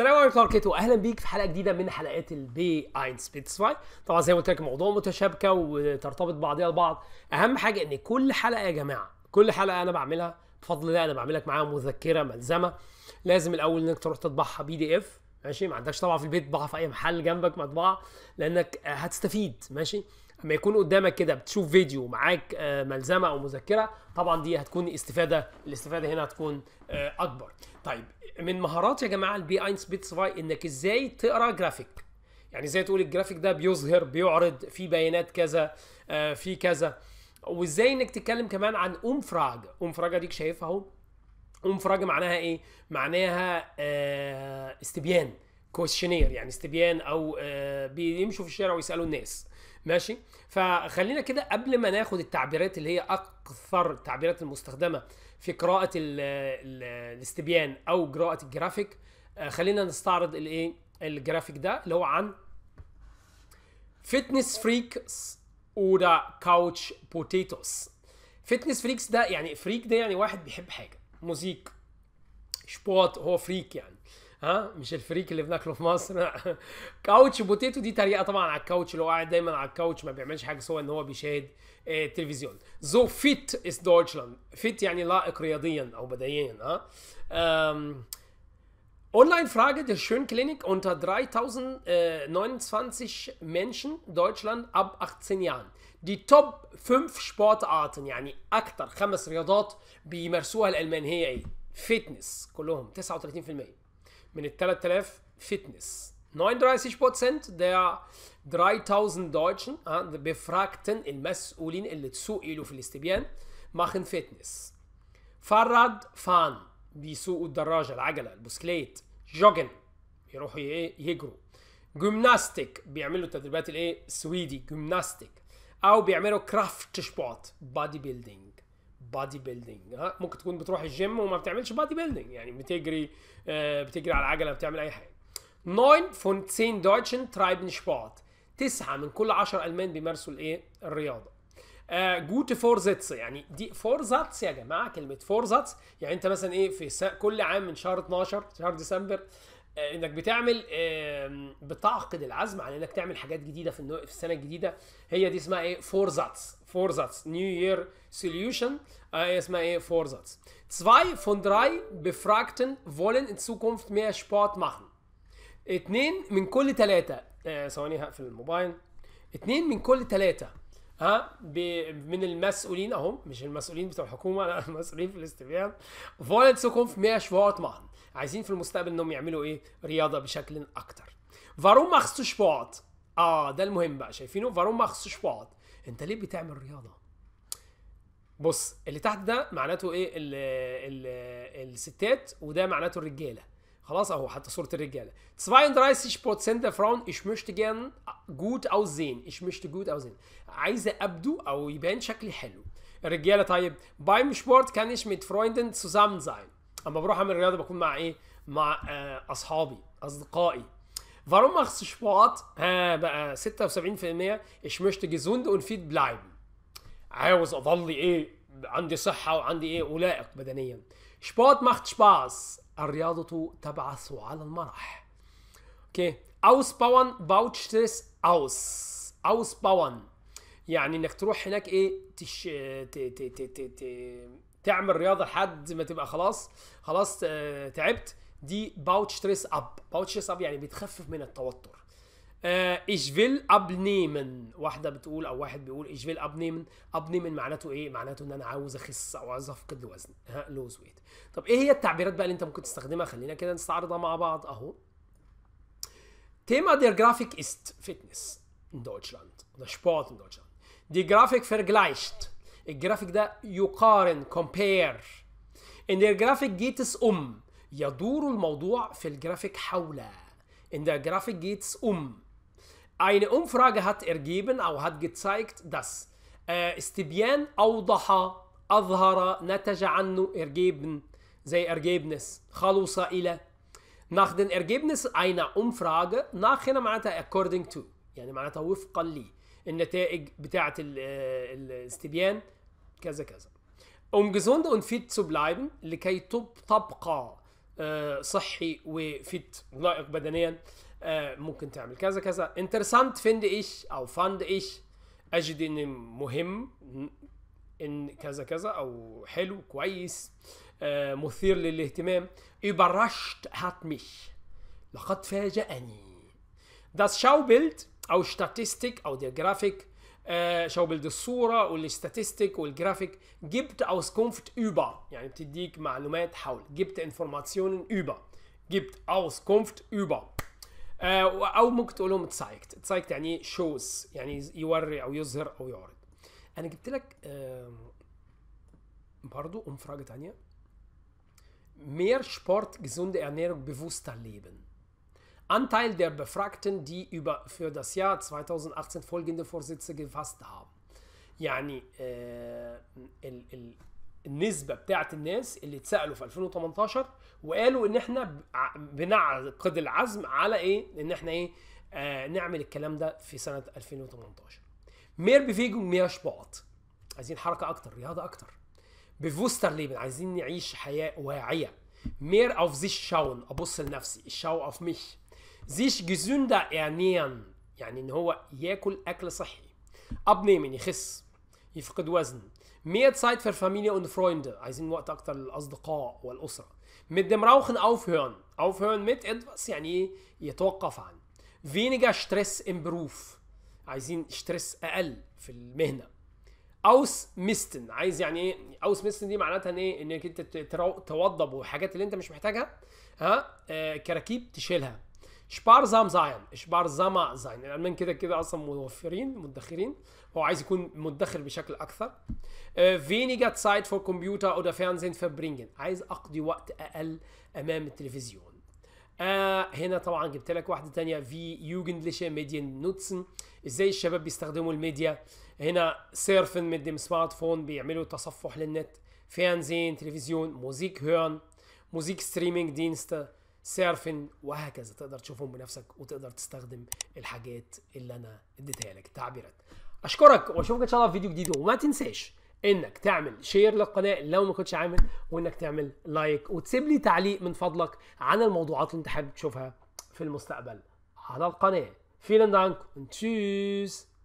السلام عليكم ورحمه الله واهلا بيك في حلقه جديده من حلقات البي اين سبيتسفاي طبعا زي ما قلت لك موضوع متشابكه وترتبط بعضها البعض اهم حاجه ان كل حلقه يا جماعه كل حلقه انا بعملها بفضل الله انا بعملك معاها مذكره ملزمه لازم الاول انك تروح تطبعها بي دي اف ماشي ما عندكش طبعا في البيت طبعها في اي محل جنبك مطبعه لانك آه، هتستفيد ماشي اما يكون قدامك كده بتشوف فيديو معاك آه، ملزمه او مذكره طبعا دي هتكون استفاده الاستفاده هنا هتكون آه، اكبر طيب من مهارات يا جماعه البي البيهايند سباي انك ازاي تقرا جرافيك يعني ازاي تقول الجرافيك ده بيظهر بيعرض في بيانات كذا آه في كذا وازاي انك تتكلم كمان عن فراج ام فراج اديك شايفها اهو فراج معناها ايه معناها آه استبيان كويشنير يعني استبيان او آه بيمشوا في الشارع ويسالوا الناس ماشي فخلينا كده قبل ما ناخد التعبيرات اللي هي اكثر التعبيرات المستخدمه في قراءه الاستبيان او قراءه الجرافيك آه، خلينا نستعرض الايه الجرافيك ده اللي هو عن فيتنس فريكس اودا كاوتش بوتيتوس فيتنس فريكس ده يعني فريك ده يعني واحد بيحب حاجه موزيك شبوت هو فريك يعني ها مش الفريك اللي بناكله في مصر كاوتش بوتيتو دي طريقه طبعا على الكاوتش اللي هو قاعد دايما على الكاوتش ما بيعملش حاجه سوى ان هو بيشاهد التلفزيون آه، زو فيت از دويتشلاند فيت يعني لائق رياضيا او بدنيا ها اونلاين فراجه دي شون كلينيك unter 3029 آه، منشن Deutschland اب 18 يان دي توب 5 سبورتات يعني اكتر خمس رياضات بيمارسوها الالمان هي ايه؟ فيتنس كلهم 39% من ال 3000 فيتنس 39 der 3000 Deutschen, befragten المسؤولين اللي تسئلوا في الاستبيان machen فيتنس فرد فان بيسوقوا الدراجة العجلة البسكليت جوجن يروحوا يجروا جيمناستيك بيعملوا تدريبات الايه سويدي جيمناستيك او بيعملوا كرافت سبورت بادي بيلدينج بادي بيلدينج ها ممكن تكون بتروح الجيم وما بتعملش بادي بيلدينج يعني بتجري آه بتجري على العجله بتعمل اي حاجه 9 von 10 Deutschen treiben Sport. 9 من كل 10 المان بيمارسوا الايه؟ الرياضه. جوت فور زيتس يعني دي فور زاتس يا جماعه كلمه فور زاتس يعني انت مثلا ايه في سا... كل عام من شهر 12 شهر ديسمبر آه انك بتعمل آه بتعقد العزم على انك تعمل حاجات جديده في, النو... في السنه الجديده هي دي اسمها ايه فور زاتس Vorsatz. New Year Solution. Äh, erstmal eh Vorsatz. Zwei von drei Befragten wollen in Zukunft mehr Sport machen. اثنين من كل ثلاثة ثواني هقفل الموبايل اثنين من كل ثلاثة ها من المسؤولين اهم مش المسؤولين بتوع الحكومه لا المسؤولين في الاستبيان فولن سوكوف ميا شبوات ماهن عايزين في المستقبل انهم يعملوا ايه رياضه بشكل اكتر فاروم مخصو شبوات اه ده المهم بقى شايفينه فاروم مخصو شبوات انت ليه بتعمل رياضه بص اللي تحت ده معناته ايه الـ الـ الستات وده معناته الرجاله خلاص اهو حتى صوره الرجاله 32 فراون ايش مشت جان جوت او زين ايش مشت جوت او زين عايزه ابدو او يبان شكلي حلو الرجاله طيب مش بورت كان ايش ميت فرويندن zusammen زاين اما بروح اعمل رياضه بكون مع ايه مع آه، اصحابي اصدقائي Warum Sport? ها بقى 76% ich möchte gesund und fit bleiben. عاوز اضل ايه عندي صحة وعندي ايه ولائق بدنيا. Sport macht Spaß. الرياضة تبعث على المرح. اوكي. Ausbauen baut Stress aus. Ausbauen. يعني انك تروح هناك ايه تش... ت... ت... ت... ت... ت... تعمل رياضة لحد ما تبقى خلاص خلاص آه، تعبت دي باوت ستريس اب باوت ستريس اب يعني بتخفف من التوتر آه فيل will واحدة بتقول أو واحد بيقول اب نيمن اب نيمن معناته إيه؟ معناته إن أنا عاوز أخس أو عاوز أفقد وزن ها لوز ويت طب إيه هي التعبيرات بقى اللي أنت ممكن تستخدمها خلينا كده نستعرضها مع بعض أهو تيما دير جرافيك است فيتنس ان دوتشلاند ده سبورت ان دوتشلاند دي جرافيك فيرجلايشت الجرافيك ده يقارن كومبير ان دير جرافيك جيتس ام يدور الموضوع في الجرافيك حوله in der Grafik geht's um. Eine Umfrage hat ergeben, auch hat gezeigt, dass استبيان أوضح أظهر نتج عنه ergeben زي Ergebnis خلص إلى nach den Ergebnis einer Umfrage nach هنا معناتها according to يعني معناتها وفقا لي النتائج بتاعة الاستبيان كذا كذا um gesund und fit zu bleiben لكي تبقى آه، صحي وفيت لائق بدنيا آه، ممكن تعمل كذا كذا انترسانت فند ايش او فند ايش اجد ان مهم ان كذا كذا او حلو كويس آه، مثير للاهتمام überrascht hat mich لقد فاجأني Das Schaubild بيلد Statistik, ستاتيستيك der Grafik آه، بيلد الصوره والستاتستيك والجرافيك جبت كونفت über يعني بتديك معلومات حول جبت informationen über جبت كونفت über آه، او ممكن تقول لهم تسايكت تسايكت يعني شوز يعني يوري او يظهر او يعرض انا جبت لك برضو ام فراجه تانيه مير شبورت جزوند ernährung bewusster leben Anteil der Befragten, die über, für das Jahr 2018 folgende Vorsätze gefasst haben يعني آه ال ال النسبه بتاعه الناس اللي اتسالوا في 2018 وقالوا ان احنا بنعقد العزم على ايه ان احنا ايه آه نعمل الكلام ده في سنه 2018 مير بفيجو مياش بعض عايزين حركه اكتر رياضه اكتر بفوستر ليبن عايزين نعيش حياه واعيه مير اوف ذيس شاون ابص لنفسي الشاو اوف مش sich gesünder ernähren يعني ان هو ياكل اكل صحي abnehmen يخس يفقد وزن mehr Zeit für Familie und Freunde عايزين وقت اكتر للاصدقاء والاسره mit dem Rauchen aufhören aufhören mit etwas يعني يتوقف عن weniger Stress im Beruf عايزين ستريس اقل في المهنه اوس misten عايز يعني ايه اوس ميستن دي معناتها ان ايه انك انت توضب والحاجات اللي انت مش محتاجها ها آه كراكيب تشيلها زام زاين شبارزاما زاين الالمان يعني كده كده اصلا متوفرين مدخرين هو عايز يكون مدخر بشكل اكثر weniger سايد فور كمبيوتر او Fernsehen verbringen عايز اقضي وقت اقل امام التلفزيون آه، هنا طبعا جبت لك واحده ثانيه في يوجندليشه ميديا نوتسن ازاي الشباب بيستخدموا الميديا هنا سيرفن من سمارت فون بيعملوا تصفح للنت فيرنزين تلفزيون موزيك هيرن موزيك ستريمينج دينست سيرفن وهكذا تقدر تشوفهم بنفسك وتقدر تستخدم الحاجات اللي انا اديتها لك التعبيرات اشكرك واشوفك ان شاء الله في فيديو جديد وما تنساش انك تعمل شير للقناه لو ما كنتش عامل وانك تعمل لايك وتسيب لي تعليق من فضلك عن الموضوعات اللي انت حابب تشوفها في المستقبل على القناه فيلن دانك تشيز